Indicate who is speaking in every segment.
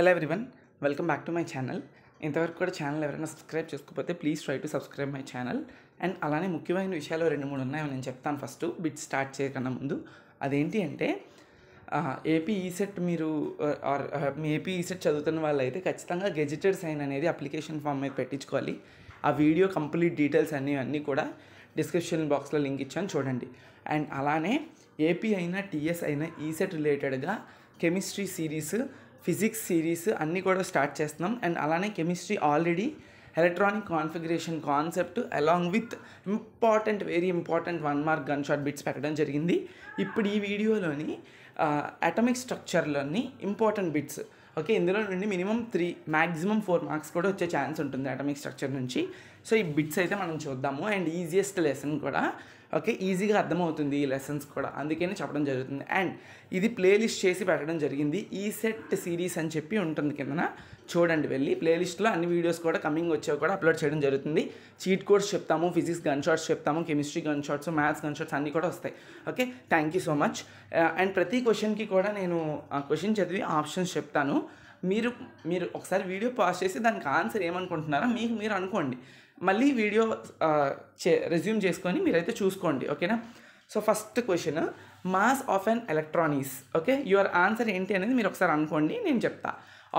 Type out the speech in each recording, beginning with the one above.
Speaker 1: hello everyone welcome back to my channel ఇంతవరకు కూడా channel ఎవరైనా సబ్స్క్రైబ్ చేసుకోకపోతే please try to subscribe my channel and అలానే ముఖ్యమైన విషయాలు రెండు మూడు ఉన్నాయో నేను చెప్తాను ఫస్ట్ బిట్ స్టార్ట్ చేయకన్నా ముందు అదేంటి అంటే ఏపీ ఈసెట్ e మీరు ఆర్ మీ ఏపీ ఈసెట్ e చదువుతున్న వాళ్ళైతే ఖచ్చితంగా గెజిటెడ్ సైన్ అనేది అప్లికేషన్ ఫామ్ మీద పెట్టించుకోవాలి ఆ వీడియో కంప్లీట్ డీటెయిల్స్ అన్నీ అన్నీ కూడా డిస్క్రిప్షన్ బాక్స్లో లింక్ ఇచ్చాను చూడండి అండ్ అలానే ఏపీ అయినా టీఎస్ అయినా ఈసెట్ రిలేటెడ్గా కెమిస్ట్రీ సిరీస్ ఫిజిక్స్ సిరీస్ అన్నీ కూడా స్టార్ట్ చేస్తున్నాం అండ్ అలానే chemistry already electronic configuration concept along with important very important one mark gun shot bits పెట్టడం జరిగింది ఇప్పుడు ఈ వీడియోలోని అటమిక్ స్ట్రక్చర్లోని ఇంపార్టెంట్ బిట్స్ ఓకే ఇందులో నుండి minimum three maximum four marks కూడా వచ్చే ఛాన్స్ ఉంటుంది అటమిక్ స్ట్రక్చర్ నుంచి సో ఈ బిట్స్ అయితే మనం చూద్దాము అండ్ ఈజియెస్ట్ లెసన్ కూడా ఓకే ఈజీగా అర్థమవుతుంది ఈ లెసన్స్ కూడా అందుకనే చెప్పడం జరుగుతుంది అండ్ ఇది ప్లేలిస్ట్ చేసి పెట్టడం జరిగింది ఈ సెట్ సిరీస్ అని చెప్పి ఉంటుంది కిందన చూడండి వెళ్ళి ప్లేలిస్ట్లో అన్ని వీడియోస్ కూడా కమింగ్ వచ్చేవి కూడా అప్లోడ్ చేయడం జరుగుతుంది చీట్ కోడ్స్ చెప్తాము ఫిజిక్స్ గన్ షాట్స్ చెప్తాము chemistry gun shots maths gun shots అన్నీ కూడా వస్తాయి okay thank you so much and ప్రతి క్వశ్చన్కి కూడా నేను ఆ క్వశ్చన్ చదివి ఆప్షన్స్ చెప్తాను మీరు మీరు ఒకసారి వీడియో పాస్ చేసి దానికి ఆన్సర్ ఏమనుకుంటున్నారో మీకు మీరు అనుకోండి మళ్ళీ వీడియో చే రెజ్యూమ్ చేసుకొని మీరైతే చూసుకోండి ఓకేనా so first question mass of an electronics okay your answer ఏంటి అనేది మీరు ఒకసారి అనుకోండి నేను చెప్తా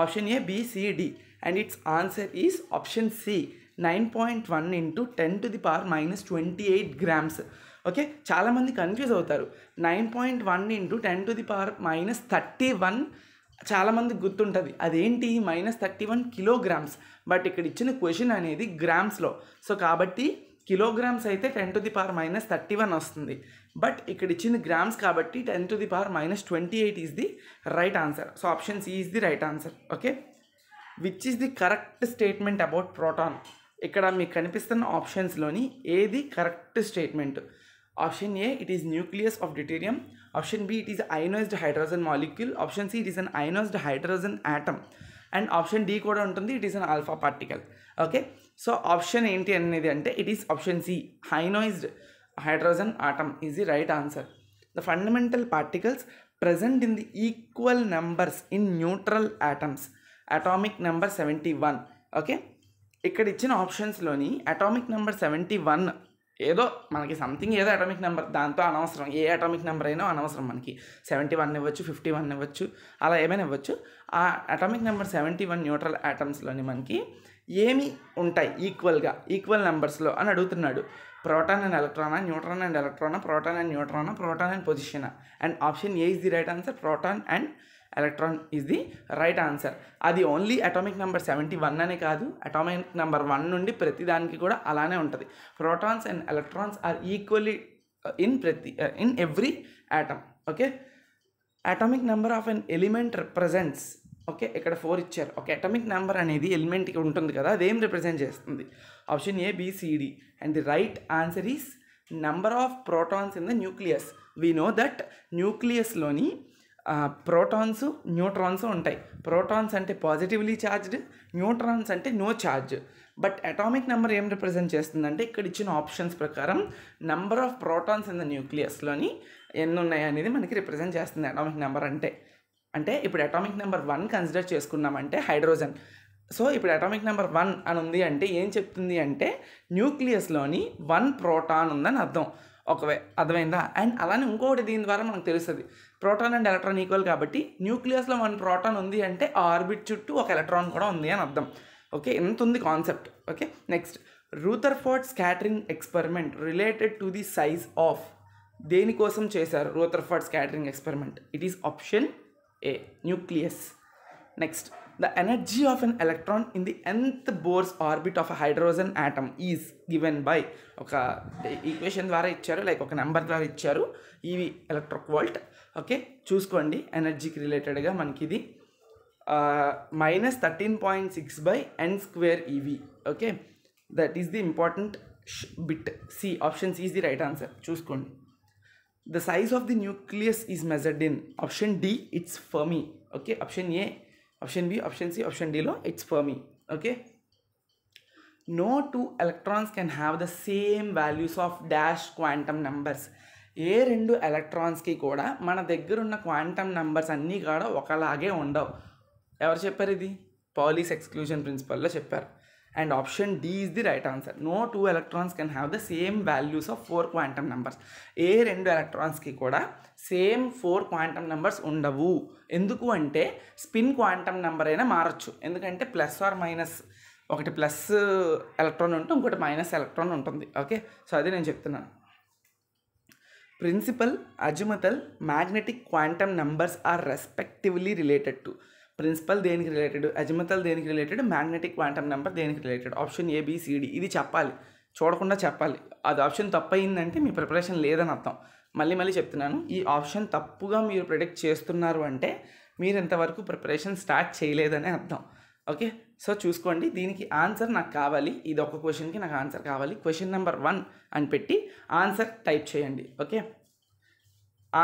Speaker 1: option A BCD and it's answer is option C nine point one into ten to the power minus twenty eight grams okay చాలామంది confuse అవుతారు nine point one into ten to the power minus thirty one చాలామంది గుర్తుంటుంది అదేంటి minus thirty one kilograms but ఇక్కడ ఇచ్చిన question అనేది గ్రామ్స్లో so కాబట్టి kilograms అయితే ten to the power minus thirty one వస్తుంది బట్ ఇక్కడ ఇచ్చింది గ్రామ్స్ కాబట్టి ten to the power minus twenty eight is the right answer so option C is the right answer okay which is the correct statement about proton ఇక్కడ మీకు కనిపిస్తున్న ఆప్షన్స్లోని ఏది correct statement option A it is nucleus of deuterium option B it is ionized hydrogen molecule option C it is an ionized hydrogen atom and option D కూడా ఉంటుంది it is an alpha particle okay so option ఏంటి అనేది అంటే it is option C ionized hydrogen atom is the right answer the fundamental particles present in the equal numbers in neutral atoms atomic number seventy one okay ఇక్కడ ఇచ్చిన ఆప్షన్స్లోని atomic number seventy one ఏదో మనకి something ఏదో atomic number దాంతో అనవసరం ఏ atomic number అయినా అనవసరం మనకి సెవెంటీ వన్ ఇవ్వచ్చు ఫిఫ్టీ వన్ ఇవ్వచ్చు అలా ఏమైనా ఇవ్వచ్చు ఆ atomic number seventy one neutral ఆటమ్స్లోని మనకి ఏమి ఉంటాయి ఈక్వల్గా ఈక్వల్ నెంబర్స్లో అని అడుగుతున్నాడు ప్రోటాన్ అండ్ ఎలక్ట్రానా న్యూట్రాన్ అండ్ ఎలక్ట్రానా ప్రోటాన్ అండ్ న్యూట్రానా ప్రోటాన్ అండ్ పొజిషనా and option A is the right answer proton and electron is the right answer అది only atomic number seventy one అనే కాదు అటామిక్ నెంబర్ వన్ నుండి ప్రతిదానికి కూడా అలానే ఉంటుంది protons and electrons are equally in ప్రతి in every atom okay atomic number of an element represents okay ఇక్కడ ఫోర్ ఇచ్చారు ఓకే అటామిక్ నెంబర్ అనేది ఎలిమెంట్కి ఉంటుంది కదా అదేం రిప్రజెంట్ చేస్తుంది option A BCD and the right answer is number of protons in the nucleus we know that న్యూక్లియస్లోని protons neutrons ఉంటాయి ప్రోటాన్స్ అంటే పాజిటివ్లీ ఛార్జ్డ్ న్యూట్రాన్స్ అంటే no charge but atomic number ఏం రిప్రజెంట్ చేస్తుందంటే ఇక్కడ ఇచ్చిన ఆప్షన్స్ ప్రకారం number of protons in the న్యూక్లియస్లోని ఎన్ని ఉన్నాయి అనేది మనకి రిప్రజెంట్ చేస్తుంది అటామిక్ నెంబర్ అంటే అంటే ఇప్పుడు అటామిక్ నెంబర్ వన్ కన్సిడర్ చేసుకున్నామంటే హైడ్రోజన్ సో ఇప్పుడు అటామిక్ నెంబర్ వన్ అని ఉంది అంటే ఏం చెప్తుంది అంటే న్యూక్లియస్లోని వన్ ప్రోటాన్ ఉందని అర్థం ఒకవే అర్థమైందా అండ్ అలానే ఇంకోటి దీని ద్వారా మనకు తెలుస్తుంది ప్రోటాన్ అండ్ ఎలక్ట్రాన్ ఈక్వల్ కాబట్టి న్యూక్లియస్లో వన్ ప్రోటాన్ ఉంది అంటే ఆ ఆర్బిట్ చుట్టూ ఒక ఎలక్ట్రాన్ కూడా ఉంది అని అర్థం ఓకే ఎంత ఉంది concept okay next Ford scattering experiment related to the size of దేనికోసం చేశారు Ford scattering experiment it is option A nucleus next the energy of an electron in the ఎంత Bohr's orbit of hydrogen atom is given by ఒక equation ద్వారా ఇచ్చారు like ఒక number ద్వారా ఇచ్చారు ఈవి ఎలక్ట్రోక్ volt okay చూసుకోండి ఎనర్జీకి రిలేటెడ్గా మనకి ఇది minus thirteen point six by N square eV okay that is the important bit C options is the right answer చూసుకోండి the size of the nucleus is measured in option D it's fermi okay option A option B option C option డిలో it's fermi okay no two electrons can have the same values of dash quantum numbers ఏ రెండు ఎలక్ట్రాన్స్కి కూడా మన దగ్గర ఉన్న quantum numbers అన్నీ కూడా ఒకలాగే ఉండవు ఎవరు చెప్పారు ఇది పాలీస్ ఎక్స్క్లూజన్ ప్రిన్సిపల్లో చెప్పారు and option D is the right answer no two electrons can have the same values of four quantum numbers ఏ రెండు ఎలక్ట్రాన్స్కి కూడా సేమ్ ఫోర్ క్వాంటమ్ నెంబర్స్ ఉండవు ఎందుకు అంటే స్పిన్ క్వాంటమ్ నెంబర్ అయినా మారచ్చు ఎందుకంటే ప్లస్ ఆర్ మైనస్ ఒకటి ప్లస్ ఎలక్ట్రాన్ ఉంటే ఇంకోటి మైనస్ ఎలక్ట్రాన్ ఉంటుంది ఓకే సో అది నేను చెప్తున్నాను principal azimuthal magnetic quantum numbers are respectively related to principal దేనికి రిలేటెడ్ అజుమతల్ దేనికి రిలేటెడ్ మ్యాగ్నెటిక్ క్వాంటమ్ నెంబర్ దేనికి రిలేటెడ్ ఆప్షన్ ఏబిసిడి ఇది చెప్పాలి చూడకుండా చెప్పాలి అది ఆప్షన్ తప్పు అయిందంటే మీ ప్రిపరేషన్ లేదని అర్థం మళ్ళీ మళ్ళీ చెప్తున్నాను ఈ ఆప్షన్ తప్పుగా మీరు ప్రిడిక్ట్ చేస్తున్నారు అంటే మీరు ఇంతవరకు ప్రిపరేషన్ స్టార్ట్ చేయలేదనే అర్థం ఓకే సో చూసుకోండి దీనికి ఆన్సర్ నాకు కావాలి ఇది ఒక క్వశ్చన్కి నాకు ఆన్సర్ కావాలి క్వశ్చన్ నెంబర్ వన్ అని పెట్టి ఆన్సర్ టైప్ చేయండి ఓకే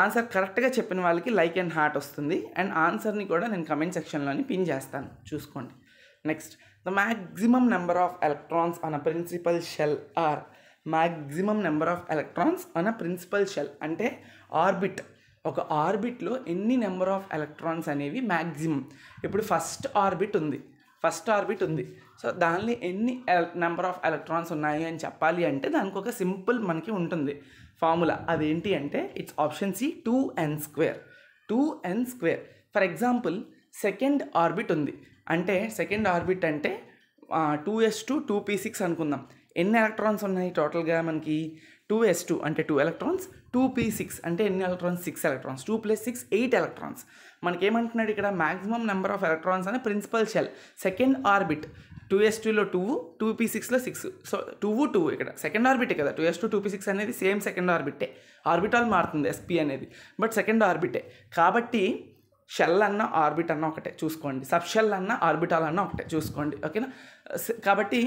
Speaker 1: ఆన్సర్ కరెక్ట్గా చెప్పిన వాళ్ళకి లైక్ అండ్ హార్ట్ వస్తుంది అండ్ ఆన్సర్ని కూడా నేను కమెంట్ సెక్షన్లోని పిన్ చేస్తాను చూసుకోండి next the maximum number of electrons on principal shell or maximum number of electrons on a principal shell అంటే ఆర్బిట్ ఒక ఆర్బిట్లో ఎన్ని నెంబర్ ఆఫ్ ఎలక్ట్రాన్స్ అనేవి మ్యాక్సిమం ఇప్పుడు ఫస్ట్ ఆర్బిట్ ఉంది ఫస్ట్ ఆర్బిట్ ఉంది సో దానిలో ఎన్ని నెంబర్ ఆఫ్ ఎలక్ట్రాన్స్ ఉన్నాయి అని చెప్పాలి అంటే దానికి ఒక సింపుల్ మనకి ఉంటుంది ఫార్ములా అదేంటి అంటే it's option C two N square two N square for example second orbit ఉంది అంటే సెకండ్ ఆర్బిట్ అంటే two S two two P six అనుకుందాం ఎన్ని ఎలక్ట్రాన్స్ ఉన్నాయి టోటల్గా మనకి టూ ఎస్ టూ అంటే two electrons two P six అంటే ఎన్ని electrons six electrons two plus six eight electrons మనకేమంటున్నాడు ఇక్కడ మ్యాక్సిమం నెంబర్ ఆఫ్ ఎలక్ట్రాన్స్ అనే principal shell second orbit two S టూలో టూ టూ పీ సిక్స్లో సిక్స్ సో టూ టూ ఇక్కడ second ఆర్బిటే కదా two S two two P six అనేది same second ఆర్బిటే ఆర్బిటాల్ మారుతుంది ఎస్పి అనేది బట్ సెకండ్ ఆర్బిటే కాబట్టి షెల్ అన్న ఆర్బిట్ అన్న ఒకటే చూసుకోండి సబ్ షెల్ అన్న ఆర్బిటాల్ అన్న ఒకటే చూసుకోండి ఓకేనా కాబట్టి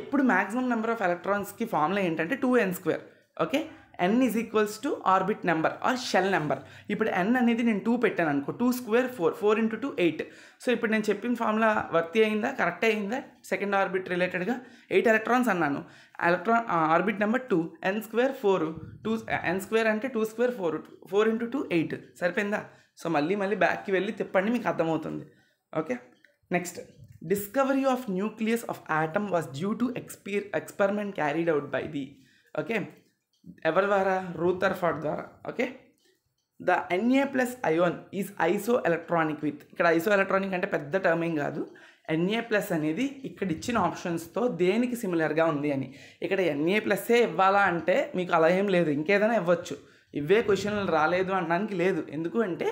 Speaker 1: ఇప్పుడు మ్యాక్సిమం నెంబర్ ఆఫ్ ఎలక్ట్రాన్స్కి ఫార్ములా ఏంటంటే two N square okay N is equals to orbit number or shell number ఇప్పుడు ఎన్ అనేది నేను టూ పెట్టాను అనుకో two square four four into two eight so ఇప్పుడు నేను చెప్పిన ఫార్ములా వర్తి అయిందా కరెక్ట్ అయిందా సెకండ్ ఆర్బిట్ రిలేటెడ్గా ఎయిట్ ఎలక్ట్రాన్స్ అన్నాను electron orbit number two N square four two N square అంటే two square four four into two eight సరిపోయిందా సో మళ్ళీ మళ్ళీ బ్యాక్కి వెళ్ళి తిప్పండి మీకు అర్థమవుతుంది okay next discovery of nucleus of atom was due to exper experiment carried out by the okay ఎవరి ద్వారా రూతర్ రూథర్ఫర్డ్ ద్వారా okay the N A plus ion is isoelectronic with ఇక్కడ ఐసో ఎలక్ట్రానిక్ అంటే పెద్ద టర్మింగ్ కాదు ఎన్ఏ ప్లస్ అనేది ఇక్కడ ఇచ్చిన ఆప్షన్స్తో దేనికి సిమిలర్గా ఉంది అని ఇక్కడ ఎన్ఏ ప్లస్సే ఇవ్వాలా అంటే మీకు అలా ఏం లేదు ఇంకేదైనా ఇవ్వచ్చు ఇవే క్వశ్చన్లు రాలేదు అనడానికి లేదు ఎందుకు అంటే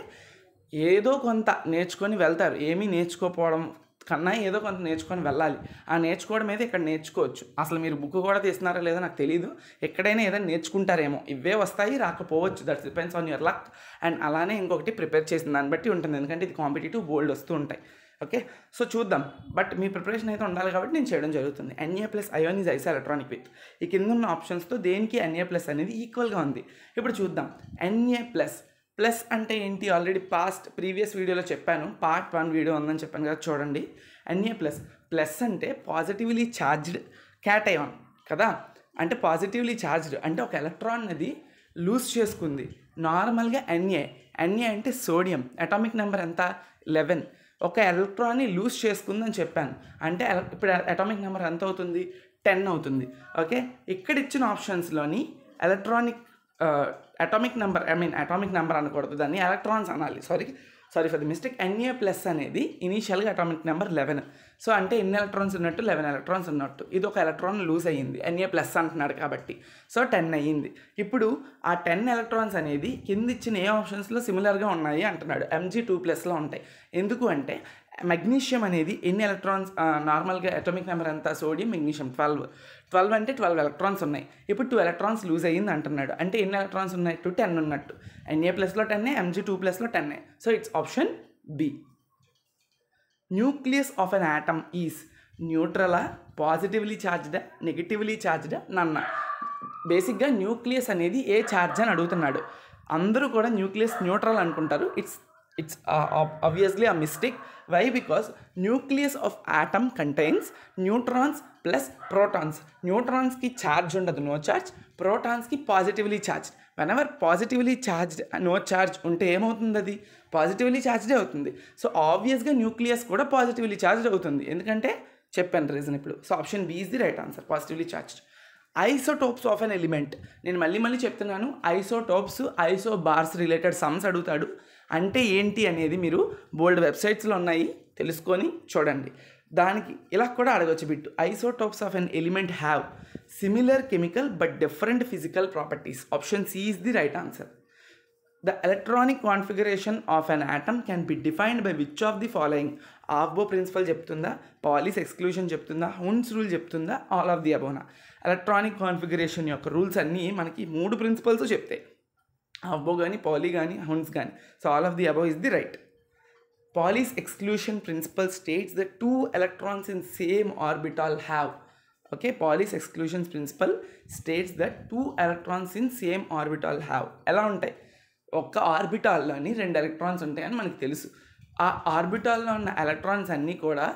Speaker 1: ఏదో కొంత నేర్చుకొని వెళ్తారు ఏమీ నేర్చుకోపోవడం కన్నా ఏదో కొంత నేర్చుకొని వెళ్ళాలి ఆ నేర్చుకోవడం అయితే ఇక్కడ నేర్చుకోవచ్చు అసలు మీరు బుక్ కూడా తీస్తున్నారా లేదో నాకు తెలియదు ఎక్కడైనా ఏదైనా నేర్చుకుంటారేమో ఇవే వస్తాయి రాకపోవచ్చు that depends on your luck and అలానే ఇంకొకటి ప్రిపేర్ చేసిన దాన్ని బట్టి ఉంటుంది ఎందుకంటే ఇది కాంపిటేటివ్ బోల్డ్ వస్తూ ఉంటాయి ఓకే సో చూద్దాం బట్ మీ ప్రిపరేషన్ అయితే ఉండాలి కాబట్టి నేను చేయడం జరుగుతుంది N A plus ion isoelectronic with ఈ కింద ఉన్న ఆప్షన్స్తో దేనికి ఎన్ఏ ప్లస్ అనేది ఈక్వల్గా ఉంది ఇప్పుడు చూద్దాం ఎన్ఏ ప్లస్ ప్లస్ అంటే ఏంటి ఆల్రెడీ పాస్ట్ ప్రీవియస్ వీడియోలో చెప్పాను పార్ట్ వన్ వీడియో ఉందని చెప్పాను కదా చూడండి ఎన్ఏ ప్లస్ ప్లస్ అంటే పాజిటివ్లీ ఛార్జ్డ్ క్యాటయాన్ కదా అంటే పాజిటివ్లీ ఛార్జ్డ్ అంటే ఒక ఎలక్ట్రాన్ అది లూజ్ చేసుకుంది నార్మల్గా ఎన్ఏ ఎన్ఏ అంటే సోడియం అటామిక్ నెంబర్ ఎంత లెవెన్ ఒక ఎలక్ట్రాన్ని లూజ్ చేసుకుందని చెప్పాను అంటే ఇప్పుడు అటామిక్ నెంబర్ ఎంత అవుతుంది టెన్ అవుతుంది ఓకే ఇక్కడ ఇచ్చిన ఆప్షన్స్లోని electronic atomic number I mean atomic number అనకూడదు దాన్ని ఎలక్ట్రాన్స్ అనాలి sorry sorry for the mistake N A plus అనేది ఇనీషియల్గా అటామిక్ నెంబర్ లెవెన్ సో అంటే ఎన్ని ఎలక్ట్రాన్స్ ఉన్నట్టు లెవెన్ ఎలక్ట్రాన్స్ ఉన్నట్టు ఇది ఒక ఎలక్ట్రాన్ లూజ్ అయ్యింది ఎన్ఏ ప్లస్ అంటున్నాడు కాబట్టి సో టెన్ అయ్యింది ఇప్పుడు ఆ టెన్ ఎలక్ట్రాన్స్ అనేది కింద ఇచ్చిన ఏ ఆప్షన్స్లో సిమిలర్గా ఉన్నాయి అంటున్నాడు ఎంజీ టూ ప్లస్లో ఉంటాయి ఎందుకు అంటే మెగ్నీషియం అనేది ఎన్ని ఎలక్ట్రాన్స్ నార్మల్గా అటామిక్ నెంబర్ ఎంత సోడియం మెగ్నీషియం ట్వెల్వ్ ట్వెల్వ్ అంటే ట్వెల్వ్ ఎలక్ట్రాన్స్ ఉన్నాయి ఇప్పుడు టూ ఎలక్ట్రాన్స్ లూజ్ అయ్యింది అంటున్నాడు అంటే ఎన్ని ఎలక్ట్రాన్స్ ఉన్నట్టు టెన్ ఉన్నట్టు ఎన్ఏ ప్లస్లో టెన్ ఎంజీ టూ ప్లస్లో ten so it's option B nucleus of an atom is న్యూట్రలా పాజిటివ్లీ చార్జ్డా నెగిటివ్లీ చార్జ్డా నన్న బేసిక్గా న్యూక్లియస్ అనేది ఏ ఛార్జ్ అని అడుగుతున్నాడు అందరూ కూడా న్యూక్లియస్ న్యూట్రల్ అనుకుంటారు it's it's obviously a mistake why because nucleus of atom contains neutrons plus protons న్యూట్రాన్స్కి ఛార్జ్ ఉండదు నో ఛార్జ్ ప్రోటాన్స్కి positively charged whenever positively charged no charge ఉంటే ఏమవుతుంది అది పాజిటివ్లీ ఛార్జ్డ్ అవుతుంది సో ఆబ్వియస్గా న్యూక్లియస్ కూడా పాజిటివ్లీ ఛార్జ్డ్ అవుతుంది ఎందుకంటే చెప్పాను రీజన్ ఇప్పుడు so option B is the right answer positively charged isotopes of an element నేను మళ్ళీ మళ్ళీ చెప్తున్నాను ఐసోటోప్స్ ఐసో బార్స్ రిలేటెడ్ సమ్స్ అడుగుతాడు అంటే ఏంటి అనేది మీరు బోల్డ్ వెబ్సైట్స్లో ఉన్నాయి తెలుసుకొని చూడండి దానికి ఇలా కూడా అడగవచ్చు bit isotopes of an element have similar chemical but different physical properties option C is the right answer the electronic configuration of an atom can be defined by which of the following Aufbau principle చెప్తుందా Pauli's exclusion చెప్తుందా Hund's rule చెప్తుందా all of the అబోనా electronic configuration యొక్క rules అన్నీ మనకి మూడు principles చెప్తాయి అవ్వో కానీ పాలీ కానీ హౌన్స్ కానీ so all of the above is the right Pauli's exclusion principle states the two electrons in same orbital have okay Pauli's exclusions principle states the two electrons in same orbital have ఎలా ఉంటాయి ఒక్క ఆర్బిటాల్లోని రెండు electrons ఉంటాయని మనకు తెలుసు ఆ ఆర్బిటాల్లో ఉన్న electrons అన్నీ కూడా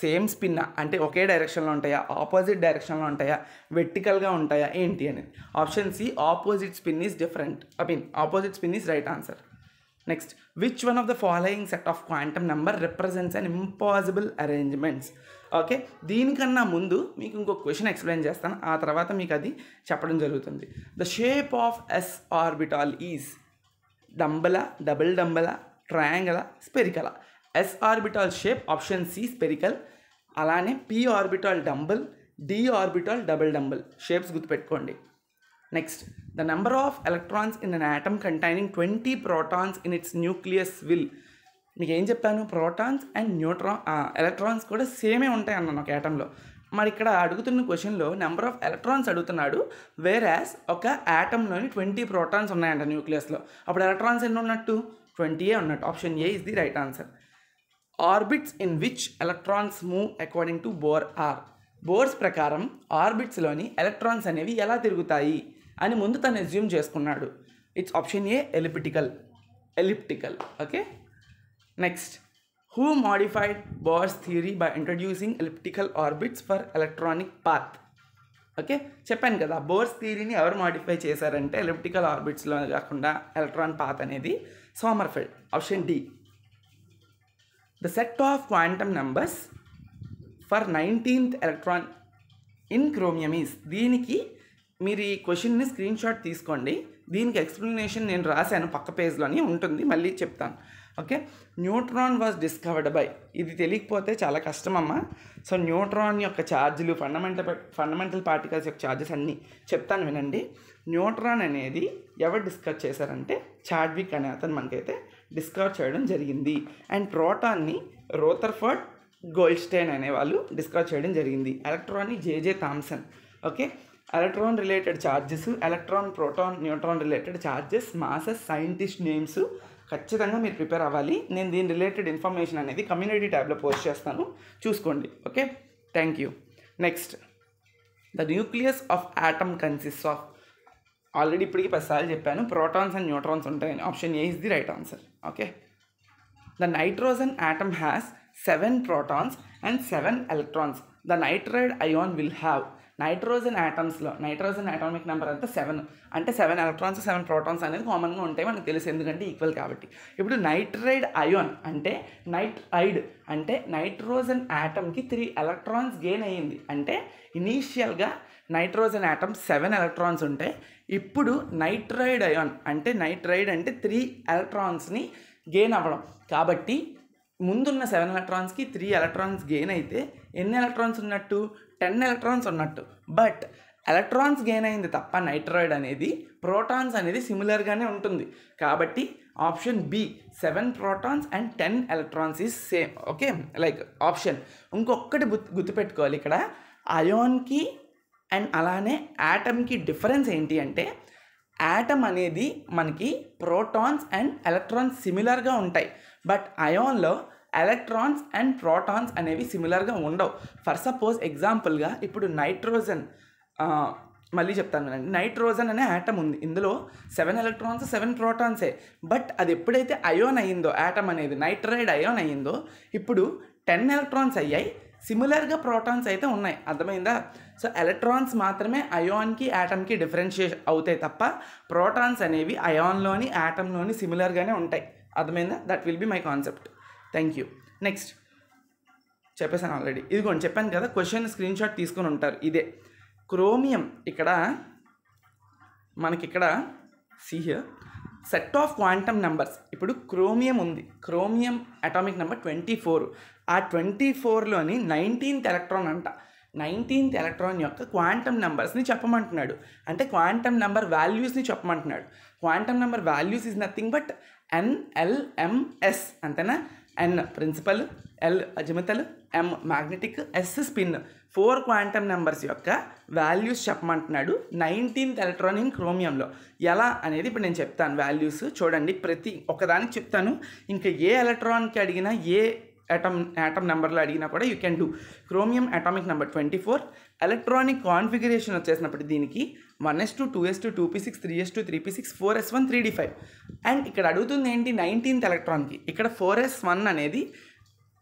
Speaker 1: సేమ్ స్పిన్ అంటే ఒకే డైరెక్షన్లో ఉంటాయా ఆపోజిట్ డైరెక్షన్లో ఉంటాయా వెర్టికల్గా ఉంటాయా ఏంటి అనేది option C opposite spin is different I mean opposite spin is right answer next which one of the following set of quantum number represents and impossible arrangements okay దీనికన్నా ముందు మీకు ఇంకొక క్వశ్చన్ ఎక్స్ప్లెయిన్ చేస్తాను ఆ తర్వాత మీకు అది చెప్పడం జరుగుతుంది the shape of S orbital is డంబల డబుల్ డంబల ట్రయాంగల స్పెరికల S orbital shape option C spherical అలానే P orbital dumbbell D orbital double dumbbell shapes గుర్తుపెట్టుకోండి next the number of electrons in an atom containing twenty protons in its nucleus will మీకు ఏం చెప్పాను protons and neutron electrons కూడా సేమే ఉంటాయి అన్నాను ఒక యాటంలో మరి ఇక్కడ అడుగుతున్న క్వశ్చన్లో నెంబర్ ఆఫ్ ఎలక్ట్రాన్స్ అడుగుతున్నాడు వేర్ యాజ్ ఒక యాటంలోని ట్వంటీ ప్రోటాన్స్ ఉన్నాయంట న్యూక్లియస్లో అప్పుడు ఎలక్ట్రాన్స్ ఎన్ని ఉన్నట్టు ట్వంటీ ఏ ఉన్నట్టు option A is the right answer orbits in which electrons move according to Bohr or Bohr's ప్రకారం ఆర్బిట్స్లోని ఎలక్ట్రాన్స్ అనేవి ఎలా తిరుగుతాయి అని ముందు తను ఎజ్యూమ్ చేసుకున్నాడు it's option A elliptical elliptical okay next who modified Bohr's theory by introducing elliptical orbits for electronic path okay చెప్పాను కదా బోర్స్ థియరీని ఎవరు మాడిఫై చేశారంటే ఎలిప్టికల్ ఆర్బిట్స్లో కాకుండా ఎలక్ట్రాన్ పాత్ అనేది Sommerfeld option D the set of quantum numbers for 19th electron in క్రోమియమీస్ దీనికి మీరు ఈ క్వశ్చన్ని స్క్రీన్ షాట్ తీసుకోండి దీనికి ఎక్స్ప్లెనేషన్ నేను రాశాను పక్క పేజ్లోనే ఉంటుంది మళ్ళీ చెప్తాను okay neutron was discovered by ఇది తెలియకపోతే చాలా కష్టమమ్మా సో న్యూట్రాన్ యొక్క ఛార్జీలు ఫండమెంటల్ ఫండమెంటల్ పార్టికల్స్ యొక్క ఛార్జెస్ అన్నీ చెప్తాను వినండి న్యూట్రాన్ అనేది ఎవరు డిస్కస్ చేశారంటే చాడ్విక్ అనే అతను మనకైతే డిస్కవర్ చేయడం జరిగింది అండ్ ప్రోటాన్ని రోతర్ఫర్డ్ గోల్డ్స్టైన్ అనేవాళ్ళు డిస్కవర్ చేయడం జరిగింది ఎలక్ట్రాన్ని J J Thomson okay electron related charges electron proton neutron related charges masses scientist names ఖచ్చితంగా మీరు ప్రిపేర్ అవ్వాలి నేను దీని రిలేటెడ్ ఇన్ఫర్మేషన్ అనేది కమ్యూనిటీ ట్యాబ్లో పోస్ట్ చేస్తాను చూసుకోండి okay thank you next the nucleus of atom consist of already ఇప్పటికి పదిసార్లు చెప్పాను ప్రోటాన్స్ అండ్ న్యూట్రాన్స్ ఉంటాయని option A is the right answer okay the nitrogen atom has seven protons and seven electrons the nitride ion will have nitrogen యాటమ్స్లో nitrogen atomic number అంతా seven అంటే seven electrons seven protons అనేది కామన్గా ఉంటాయి మనకు తెలుసు ఎందుకంటే ఈక్వల్ కాబట్టి ఇప్పుడు నైట్రైడ్ అయోన్ అంటే నైట్ ఐడ్ అంటే నైట్రోజన్ యాటమ్కి త్రీ ఎలక్ట్రాన్స్ గెయిన్ అయ్యింది అంటే ఇనీషియల్గా నైట్రోజన్ యాటమ్ సెవెన్ ఎలక్ట్రాన్స్ ఉంటాయి ఇప్పుడు నైట్రైడ్ అయాన్ అంటే నైట్రైడ్ అంటే త్రీ ఎలక్ట్రాన్స్ని గెయిన్ అవ్వడం కాబట్టి ముందున్న సెవెన్ ఎలక్ట్రాన్స్కి త్రీ ఎలక్ట్రాన్స్ గెయిన్ అయితే ఎన్ని ఎలక్ట్రాన్స్ ఉన్నట్టు టెన్ ఎలక్ట్రాన్స్ ఉన్నట్టు బట్ ఎలక్ట్రాన్స్ గెయిన్ అయింది తప్ప నైట్రాయిడ్ అనేది ప్రోటాన్స్ అనేది సిమిలర్గానే ఉంటుంది కాబట్టి option B seven protons and ten electrons is same okay like option ఇంకొకటి గుర్తుపెట్టుకోవాలి ఇక్కడ అయోన్కి అండ్ అలానే యాటమ్కి డిఫరెన్స్ ఏంటి అంటే యాటమ్ అనేది మనకి ప్రోటాన్స్ అండ్ ఎలక్ట్రాన్స్ సిమిలర్గా ఉంటాయి బట్ అయోన్లో ఎలక్ట్రాన్స్ అండ్ ప్రోటాన్స్ అనేవి సిమిలర్గా ఉండవు ఫర్ సపోజ్ ఎగ్జాంపుల్గా ఇప్పుడు నైట్రోజన్ మళ్ళీ చెప్తాను అండి నైట్రోజన్ అనే యాటమ్ ఉంది ఇందులో సెవెన్ ఎలక్ట్రాన్స్ సెవెన్ ప్రోటాన్సే బట్ అది ఎప్పుడైతే అయోన్ అయ్యిందో యాటమ్ అనేది నైట్రైడ్ అయోన్ అయ్యిందో ఇప్పుడు టెన్ ఎలక్ట్రాన్స్ అయ్యాయి సిమిలర్గా ప్రోటాన్స్ అయితే ఉన్నాయి అర్థమైందా సో ఎలక్ట్రాన్స్ మాత్రమే అయాన్కి యాటమ్కి డిఫరెన్షియేషన్ అవుతాయి తప్ప ప్రోటాన్స్ అనేవి అయాన్లోని యాటమ్లోని సిమిలర్గానే ఉంటాయి అర్థమైందా that will be my concept thank you next చెప్పేశాను ఆల్రెడీ ఇదిగోండి చెప్పాను కదా క్వశ్చన్ స్క్రీన్ షాట్ తీసుకొని ఉంటారు ఇదే క్రోమియం ఇక్కడ మనకిక్కడ సిహియర్ సెట్ ఆఫ్ క్వాంటమ్ నెంబర్స్ ఇప్పుడు క్రోమియం ఉంది chromium atomic number twenty four ఆ ట్వంటీ ఫోర్లోని నైన్టీన్త్ ఎలక్ట్రాన్ అంట నైన్టీన్త్ ఎలక్ట్రాన్ యొక్క క్వాంటమ్ నెంబర్స్ని చెప్పమంటున్నాడు అంటే క్వాంటమ్ నెంబర్ వాల్యూస్ని చెప్పమంటున్నాడు quantum number values is nothing but N L M S అంతేనా N principal L azimuthal M magnetic S spin four quantum numbers యొక్క వాల్యూస్ చెప్పమంటున్నాడు నైన్టీన్త్ ఎలక్ట్రానిక్ క్రోమియంలో ఎలా అనేది ఇప్పుడు నేను చెప్తాను వాల్యూస్ చూడండి ప్రతి ఒకదానికి చెప్తాను ఇంకా ఏ ఎలక్ట్రాన్కి అడిగినా ఏ అటమ్ ఆటమ్ నెంబర్లో అడిగినా కూడా you can do chromium atomic number twenty four electronic configuration వచ్చేసినప్పుడు దీనికి one S two two S two two P six three S two three P six four S one three D five and ఇక్కడ అడుగుతుంది ఏంటి nineteenth ఎలక్ట్రాన్కి ఇక్కడ four S one అనేది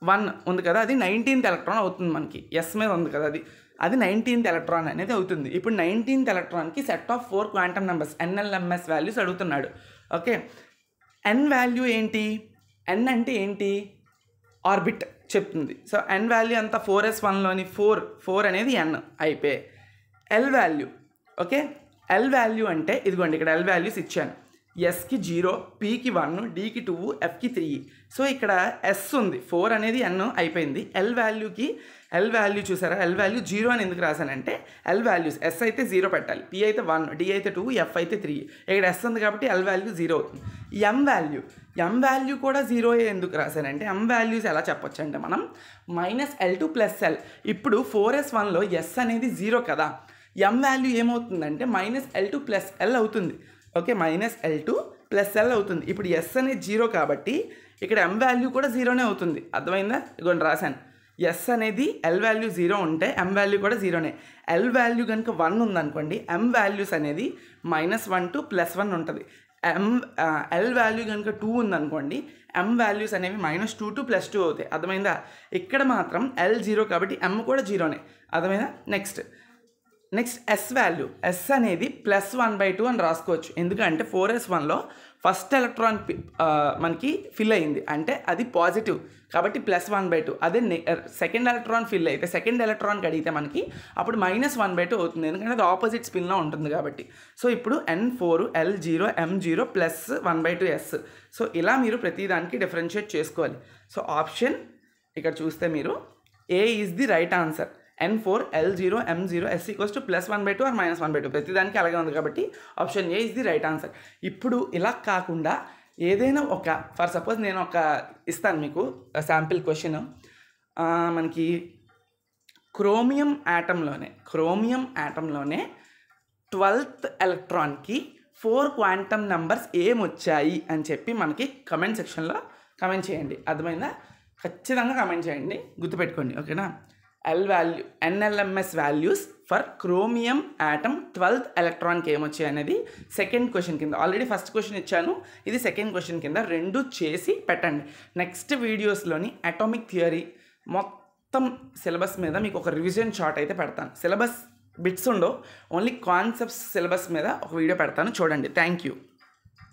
Speaker 1: one ఉంది కదా అది నైన్టీన్త్ ఎలక్ట్రాన్ అవుతుంది మనకి ఎస్ మీద ఉంది కదా అది అది నైన్టీన్త్ ఎలక్ట్రాన్ అనేది అవుతుంది ఇప్పుడు నైన్టీన్త్ ఎలక్ట్రాన్కి set of four quantum numbers n l m s values అడుగుతున్నాడు ఓకే ఎన్ వాల్యూ ఏంటి ఎన్ అంటే ఏంటి ఆర్బిట్ చెప్తుంది సో ఎన్ వాల్యూ అంతా ఫోర్ ఎస్ వన్లోని ఫోర్ ఫోర్ అనేది ఎన్ అయిపోయి l value okay l value అంటే ఇదిగోండి ఇక్కడ ఎల్ వాల్యూస్ ఇచ్చాను ఎస్కి జీరో పీకి వన్ డీకి టూ ఎఫ్కి త్రీ సో ఇక్కడ ఎస్ ఉంది ఫోర్ అనేది ఎన్ అయిపోయింది ఎల్ వాల్యూకి ఎల్ వాల్యూ చూసారా ఎల్ వాల్యూ జీరో అని ఎందుకు రాశానంటే ఎల్ వాల్యూస్ ఎస్ అయితే జీరో పెట్టాలి పి అయితే వన్ డి అయితే టూ ఎఫ్ అయితే త్రీ ఇక్కడ ఎస్ ఉంది కాబట్టి ఎల్ వాల్యూ జీరో అవుతుంది ఎం వాల్యూ ఎం వాల్యూ కూడా జీరో ఎందుకు రాశానంటే ఎం వాల్యూస్ ఎలా చెప్పొచ్చు అంటే మనం minus l to plus l ఇప్పుడు ఫోర్ ఎస్ వన్లో ఎస్ అనేది జీరో కదా ఎం వాల్యూ ఏమవుతుందంటే minus l to plus l అవుతుంది okay minus l to plus l అవుతుంది ఇప్పుడు ఎస్ అనేది జీరో కాబట్టి ఇక్కడ ఎం వాల్యూ కూడా జీరోనే అవుతుంది అర్థమైందా ఇదిగోండి రాశాను ఎస్ అనేది ఎల్ వాల్యూ జీరో ఉంటే ఎం వాల్యూ కూడా జీరోనే ఎల్ వాల్యూ కనుక వన్ ఉందనుకోండి ఎం వాల్యూస్ అనేది minus one to plus one ఉంటుంది ఎం ఎల్ వాల్యూ కనుక టూ ఉందనుకోండి ఎం వాల్యూస్ అనేవి minus two to plus two అవుతాయి అర్థమైందా ఇక్కడ మాత్రం ఎల్ జీరో కాబట్టి ఎం కూడా జీరోనే అర్థమైందా next next s value s అనేది ప్లస్ వన్ బై టూ అని రాసుకోవచ్చు ఎందుకంటే ఫోర్ ఎస్ వన్లో ఫస్ట్ ఎలక్ట్రాన్ మనకి ఫిల్ అయింది అంటే అది పాజిటివ్ కాబట్టి ప్లస్ వన్ బై టూ అదే సెకండ్ ఎలక్ట్రాన్ ఫిల్ అయితే సెకండ్ ఎలక్ట్రాన్కి అడిగితే మనకి అప్పుడు మైనస్ వన్ బై టూ అవుతుంది ఎందుకంటే అది ఆపోజిట్ స్పిన్లో ఉంటుంది కాబట్టి సో ఇప్పుడు n four l zero m zero plus one by two s so ఇలా మీరు ప్రతిదానికి డిఫరెన్షియేట్ చేసుకోవాలి సో ఆప్షన్ ఇక్కడ చూస్తే మీరు A is the right answer n four l zero m zero s equals to plus one by two or minus one by two ప్రతిదానికి అలాగే ఉంది కాబట్టి option A is the right answer ఇప్పుడు ఇలా కాకుండా ఏదైనా ఒక ఫర్ సపోజ్ నేను ఒక ఇస్తాను మీకు శాంపిల్ క్వశ్చన్ మనకి క్రోమియం యాటంలోనే క్రోమియం యాటంలోనే ట్వెల్త్ ఎలక్ట్రాన్కి ఫోర్ క్వాంటమ్ నంబర్స్ ఏమొచ్చాయి అని చెప్పి మనకి కమెంట్ సెక్షన్లో కమెంట్ చేయండి అర్థమైందా ఖచ్చితంగా కమెంట్ చేయండి గుర్తుపెట్టుకోండి ఓకేనా l value n l m s values for chromium atom twelfth ఎలక్ట్రాన్కి ఏమొచ్చాయి అనేది సెకండ్ క్వశ్చన్ కింద ఆల్రెడీ ఫస్ట్ క్వశ్చన్ ఇచ్చాను ఇది సెకండ్ క్వశ్చన్ కింద రెండు చేసి పెట్టండి నెక్స్ట్ వీడియోస్లోని అటామిక్ థియరీ మొత్తం సిలబస్ మీద మీకు ఒక రివిజన్ షార్ట్ అయితే పెడతాను సిలబస్ బిట్స్ ఉండవు ఓన్లీ కాన్సెప్ట్స్ సిలబస్ మీద ఒక వీడియో పెడతాను చూడండి థ్యాంక్ యూ